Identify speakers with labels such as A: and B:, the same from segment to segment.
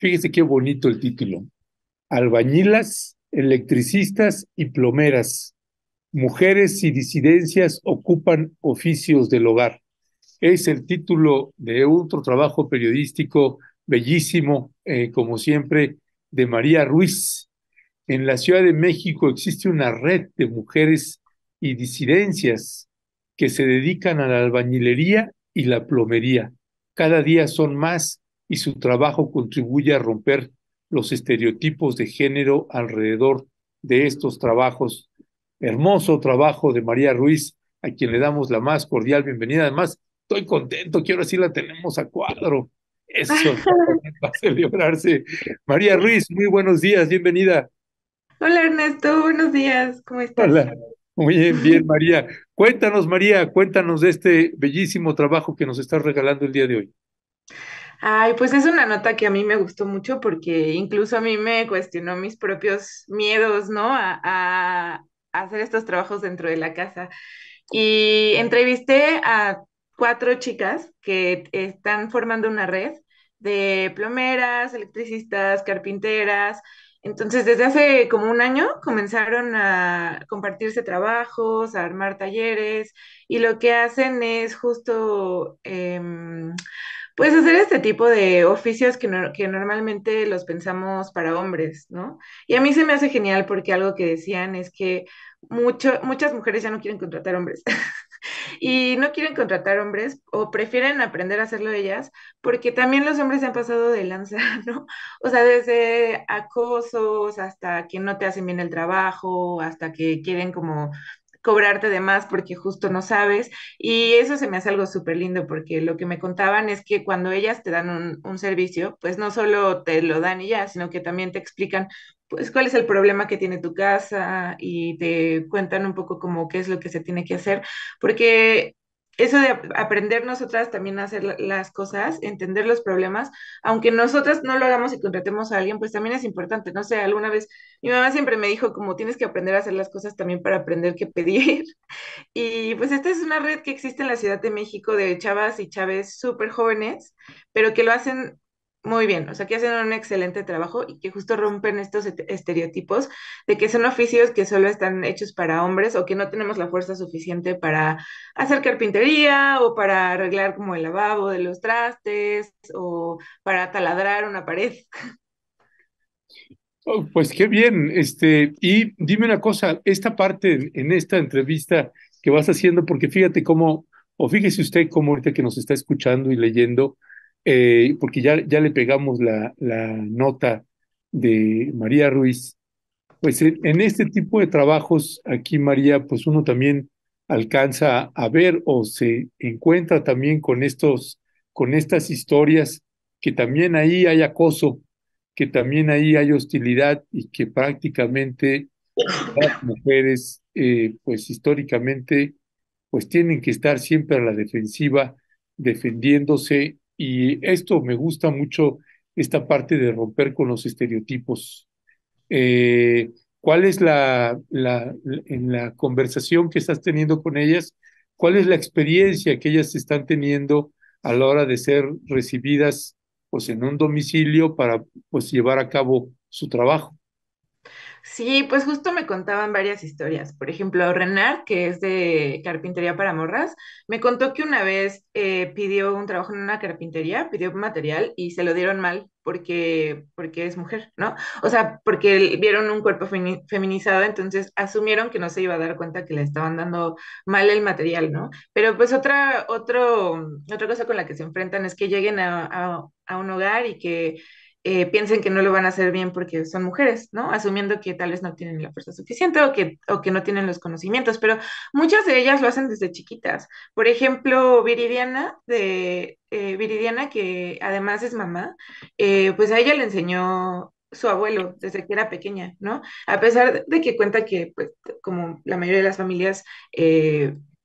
A: Fíjese qué bonito el título. Albañilas, electricistas y plomeras. Mujeres y disidencias ocupan oficios del hogar. Es el título de otro trabajo periodístico bellísimo, eh, como siempre, de María Ruiz. En la Ciudad de México existe una red de mujeres y disidencias que se dedican a la albañilería y la plomería. Cada día son más y su trabajo contribuye a romper los estereotipos de género alrededor de estos trabajos. Hermoso trabajo de María Ruiz, a quien le damos la más cordial bienvenida. Además, estoy contento, quiero decir, la tenemos a cuadro. Eso va a celebrarse. María Ruiz, muy buenos días, bienvenida. Hola Ernesto, buenos días, ¿cómo estás? Hola. Muy bien, bien, María. Cuéntanos, María, cuéntanos de este bellísimo trabajo que nos estás regalando el día de hoy.
B: Ay, pues es una nota que a mí me gustó mucho porque incluso a mí me cuestionó mis propios miedos, ¿no? A, a, hacer estos trabajos dentro de la casa. Y entrevisté a cuatro chicas que están formando una red de plomeras, electricistas, carpinteras. Entonces, desde hace como un año comenzaron a compartirse trabajos, a armar talleres y lo que hacen es justo... Eh, pues hacer este tipo de oficios que, que, normalmente los pensamos para hombres, ¿no? Y a mí se me hace genial porque algo que decían es que mucho, muchas mujeres ya no quieren contratar hombres. y no quieren contratar hombres o prefieren aprender a hacerlo ellas porque también los hombres se han pasado de lanza, ¿no? O sea, desde acosos hasta que no te hacen bien el trabajo, hasta que quieren como cobrarte de más porque justo no sabes. Y eso se me hace algo súper lindo porque lo que me contaban es que cuando ellas te dan un, servicio, pues no solo te lo dan y ya, sino que también te explican pues cuál es el problema que tiene tu casa y te cuentan un poco como qué es lo que se tiene que hacer, porque eso de aprender nosotras también a hacer las cosas, entender los problemas, aunque nosotras no lo hagamos y contratemos a alguien, pues también es importante. No sé, alguna vez mi mamá siempre me dijo como tienes que aprender a hacer las cosas también para aprender qué pedir. Y pues esta es una red que existe en la Ciudad de México de chavas y chaves súper jóvenes, pero que lo hacen muy bien, o sea, que hacen un excelente trabajo y que justo rompen estos estereotipos de que son oficios que solo están hechos para hombres o que no tenemos la fuerza suficiente para hacer carpintería o para arreglar como el lavabo de los trastes o para taladrar una pared.
A: Oh, pues qué bien, este, y dime una cosa, esta parte en esta entrevista que vas haciendo, porque fíjate cómo, o fíjese usted cómo ahorita que nos está escuchando y leyendo, eh, porque ya, ya le pegamos la, la nota de María Ruiz, pues en, este tipo de trabajos aquí, María, pues uno también alcanza a ver o se encuentra también con estos, con estas historias que también ahí hay acoso, que también ahí hay hostilidad y que prácticamente las mujeres, eh, pues históricamente, pues tienen que estar siempre a la defensiva, defendiéndose y esto me gusta mucho, esta parte de romper con los estereotipos. Eh, ¿Cuál es la, la, en la conversación que estás teniendo con ellas? ¿Cuál es la experiencia que ellas están teniendo a la hora de ser recibidas pues, en un domicilio para pues, llevar a cabo su trabajo?
B: Sí, pues justo me contaban varias historias. Por ejemplo, Renard, que es de carpintería para morras, me contó que una vez eh, pidió un trabajo en una carpintería, pidió material y se lo dieron mal porque, porque es mujer, ¿no? O sea, porque vieron un cuerpo feminizado, entonces asumieron que no se iba a dar cuenta que le estaban dando mal el material, ¿no? Pero pues otra, otro, otra cosa con la que se enfrentan es que lleguen a un hogar y que eh, piensen que no lo van a hacer bien porque son mujeres, ¿no? Asumiendo que tal vez no tienen la fuerza suficiente o que, que no tienen los conocimientos, pero muchas de ellas lo hacen desde chiquitas. Por ejemplo, Viridiana, de, eh, Viridiana que además es mamá, eh, pues a ella le enseñó su abuelo desde que era pequeña, ¿no? A pesar de que cuenta que, pues, como la mayoría de las familias,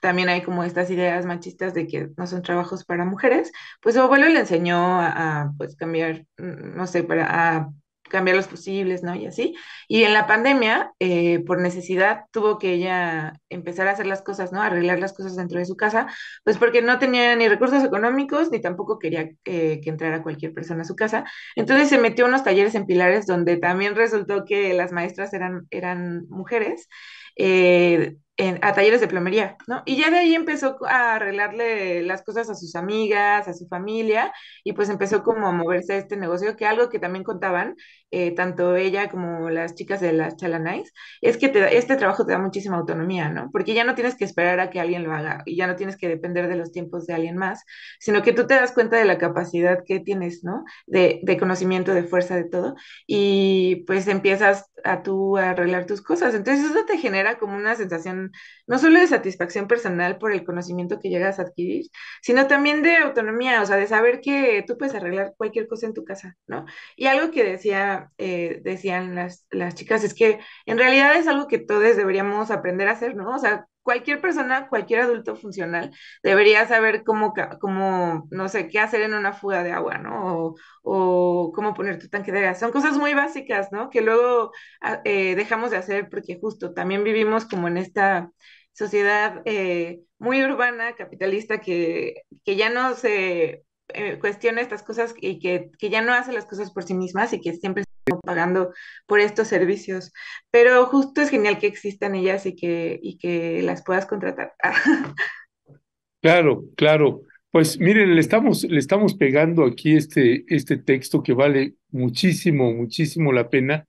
B: también hay como estas ideas machistas de que no son trabajos para mujeres, pues su abuelo le enseñó a, pues cambiar, mm, no sé, para a cambiar los posibles, ¿no? Y así. Y en la pandemia, eh, por necesidad, tuvo que ella empezar a hacer las cosas, ¿no? Arreglar las cosas dentro de su casa, pues porque no tenía ni recursos económicos, ni tampoco quería eh, que entrara cualquier persona a su casa. Entonces se metió a unos talleres en Pilares, donde también resultó que las maestras eran, eran mujeres. Eh, a talleres de plomería, ¿no? Y ya de ahí empezó a arreglarle las cosas a sus amigas, a su familia, y pues empezó como a moverse a este negocio, que algo que también contaban, eh, tanto ella como las chicas de las Chalanais, es que este trabajo te da muchísima autonomía, ¿no? Porque ya no tienes que esperar a que alguien lo haga, y ya no tienes que depender de los tiempos de alguien más, sino que tú te das cuenta de la capacidad que tienes, ¿no? De, conocimiento, de fuerza, de todo, y pues empiezas a tú a arreglar tus cosas. Entonces eso te genera como una sensación no solo de satisfacción personal por el conocimiento que llegas a adquirir, sino también de autonomía, o sea, de saber que tú puedes arreglar cualquier cosa en tu casa, ¿no? Y algo que decía, eh, decían las, las chicas es que en realidad es algo que todos deberíamos aprender a hacer, ¿no? O sea, cualquier persona, cualquier adulto funcional debería saber cómo, cómo no sé, qué hacer en una fuga de agua, ¿no? O, cómo poner tu tanque de gas. Son cosas muy básicas, ¿no? Que luego ah, eh, dejamos de hacer porque justo también vivimos como en esta sociedad eh, muy urbana, capitalista, que, ya no se eh, cuestiona estas cosas y que, que ya no hace las cosas por sí mismas y que siempre pagando por estos servicios. Pero justo es genial que existan ellas y que, y que las puedas contratar.
A: claro, claro. Pues miren, le estamos, le estamos pegando aquí este, este texto que vale muchísimo, muchísimo la pena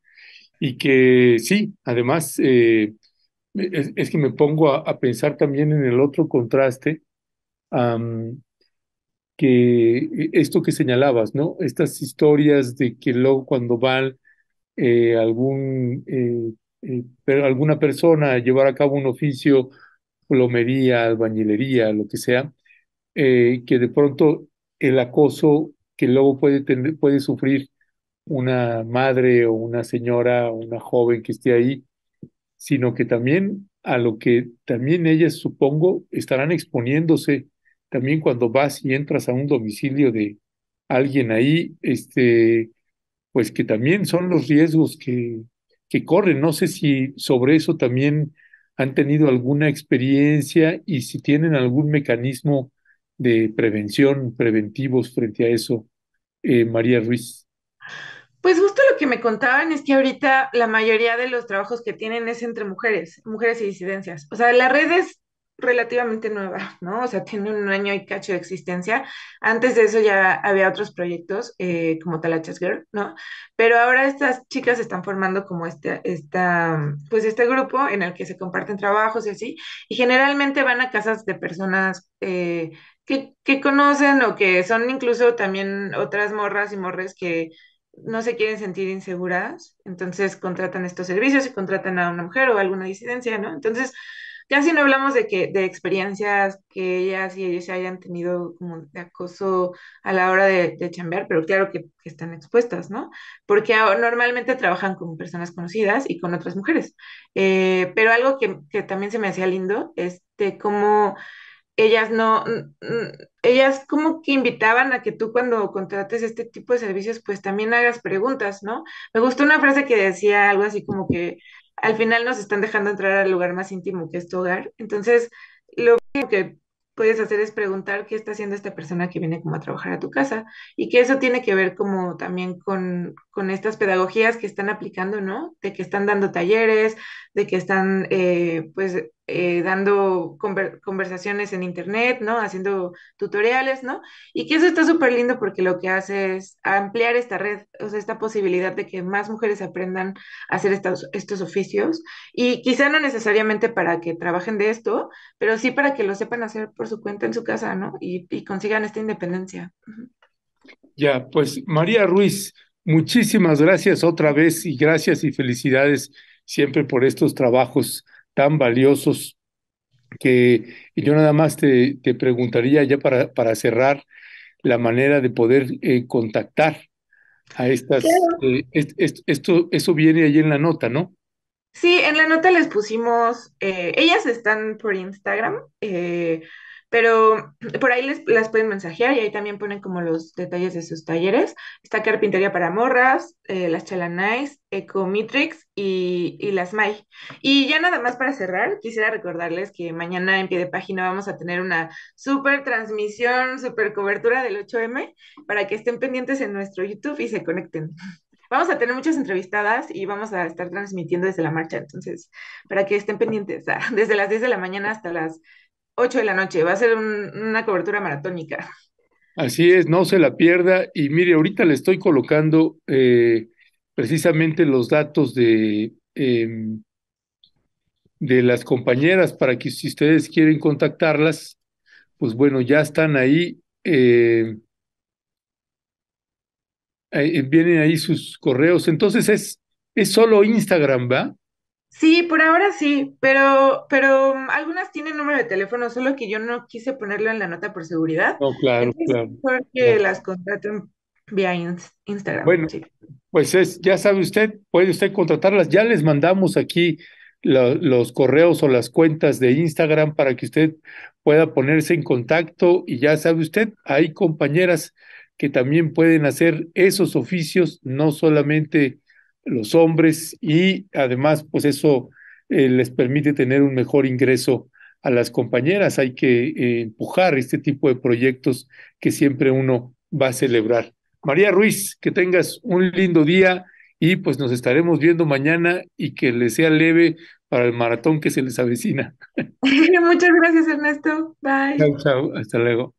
A: y que sí, además, eh, es, que me pongo a, pensar también en el otro contraste, que esto que señalabas, ¿no? Estas historias de que luego cuando van eh, algún, eh, eh, alguna persona llevar a cabo un oficio, plomería, albañilería, lo que sea, que de pronto el acoso que luego puede, puede sufrir una madre o una señora o una joven que esté ahí, sino que también a lo que también ellas, supongo, estarán exponiéndose también cuando vas y entras a un domicilio de alguien ahí, este, pues que también son los riesgos que, que corren. No sé si sobre eso también han tenido alguna experiencia y si tienen algún mecanismo de prevención, preventivos frente a eso, eh, María Ruiz.
B: Pues justo lo que me contaban es que ahorita la mayoría de los trabajos que tienen es entre mujeres, mujeres y disidencias. O sea, las redes relativamente nueva, ¿no? O sea, tiene un año y cacho de existencia. Antes de eso ya había otros proyectos eh, como Talachas Girl, ¿no? Pero ahora estas chicas están formando como este, esta, pues este grupo en el que se comparten trabajos y así, y generalmente van a casas de personas eh, que, conocen o que son incluso también otras morras y morres que, no se quieren sentir inseguras, entonces contratan estos servicios y contratan a una mujer o alguna disidencia, ¿no? Entonces, ya si no hablamos de que de experiencias que ellas y ellos hayan tenido como de acoso a la hora de, chambear, pero claro que, están expuestas, ¿no? Porque normalmente trabajan con personas conocidas y con otras mujeres. Eh, pero algo que, que también se me hacía lindo, este, como ellas no, ellas como que invitaban a que tú cuando contrates este tipo de servicios, pues también hagas preguntas, ¿no? Me gustó una frase que decía algo así como que al final nos están dejando entrar al lugar más íntimo que es tu hogar. Entonces, lo que puedes hacer es preguntar qué está haciendo esta persona que viene como a trabajar a tu casa y que eso tiene que ver como también con, con estas pedagogías que están aplicando, ¿no? De que están dando talleres, de que están eh, pues eh, dando conversaciones en internet, ¿no? Haciendo tutoriales, ¿no? Y que eso está súper lindo porque lo que hace es ampliar esta red, o sea, esta posibilidad de que más mujeres aprendan a hacer estos, oficios y quizá no necesariamente para que trabajen de esto, pero sí para que lo sepan hacer por su cuenta en su casa, ¿no? y consigan esta independencia.
A: Ya, pues María Ruiz, muchísimas gracias otra vez y gracias y felicidades siempre por estos trabajos tan valiosos que yo nada más te, te preguntaría ya para, para, cerrar la manera de poder eh, contactar a estas... Eh, esto, eso viene ahí en la nota, ¿no?
B: Sí, en la nota les pusimos, eh, ellas están por Instagram pero por ahí les, las pueden mensajear y ahí también ponen como los detalles de sus talleres. Está Carpintería para Morras, eh, las Chalanais, Ecomitrix y, y las Mai. Y ya nada más para cerrar, quisiera recordarles que mañana en pie de página vamos a tener una super transmisión, super cobertura del 8M para que estén pendientes en nuestro YouTube y se conecten vamos a tener muchas entrevistadas y vamos a estar transmitiendo desde la marcha, entonces, para que estén pendientes, desde las 10 de la mañana hasta las 8 de la noche. Va a ser una cobertura maratónica.
A: Así es, no se la pierda. Y mire, ahorita le estoy colocando eh, precisamente los datos de, em, de las compañeras para que si ustedes quieren contactarlas, pues bueno, ya están ahí. Eh, eh, vienen ahí sus correos. Entonces es, es solo Instagram, ¿va?
B: Sí, por ahora sí, pero, pero mm, algunas tienen número de teléfono, solo que yo no quise ponerlo en la nota por seguridad.
A: No, claro, claro.
B: Mejor que las contraten vía
A: Instagram. Bueno, pues es, ya sabe usted, puede usted contratarlas. Ya les mandamos aquí los correos o las cuentas de Instagram para que usted pueda ponerse en contacto y ya sabe usted, hay compañeras que también pueden hacer esos oficios, no solamente los hombres y además pues eso eh, les permite tener un mejor ingreso a las compañeras. Hay que eh, empujar este tipo de proyectos que siempre uno va a celebrar. María Ruiz, que tengas un lindo día y pues nos estaremos viendo mañana y que le sea leve para el maratón que se les avecina.
B: Muchas gracias, Ernesto. Bye.
A: Hasta luego.